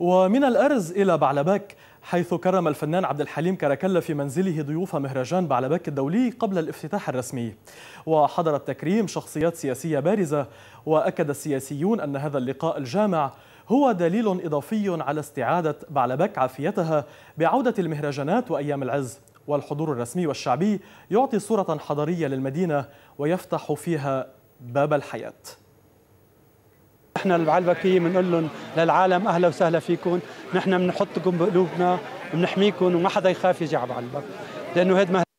ومن الأرز إلى بعلبك حيث كرم الفنان عبد الحليم كركلا في منزله ضيوف مهرجان بعلبك الدولي قبل الافتتاح الرسمي وحضر التكريم شخصيات سياسية بارزة وأكد السياسيون أن هذا اللقاء الجامع هو دليل إضافي على استعادة بعلبك عافيتها بعودة المهرجانات وأيام العز والحضور الرسمي والشعبي يعطي صورة حضارية للمدينة ويفتح فيها باب الحياه احنا العلبكيه بنقول لهم للعالم اهلا وسهلا فيكم نحن بنحطكم بقلوبنا وبنحميكم وما حدا يخاف يجي على بعلبك لانه هيدا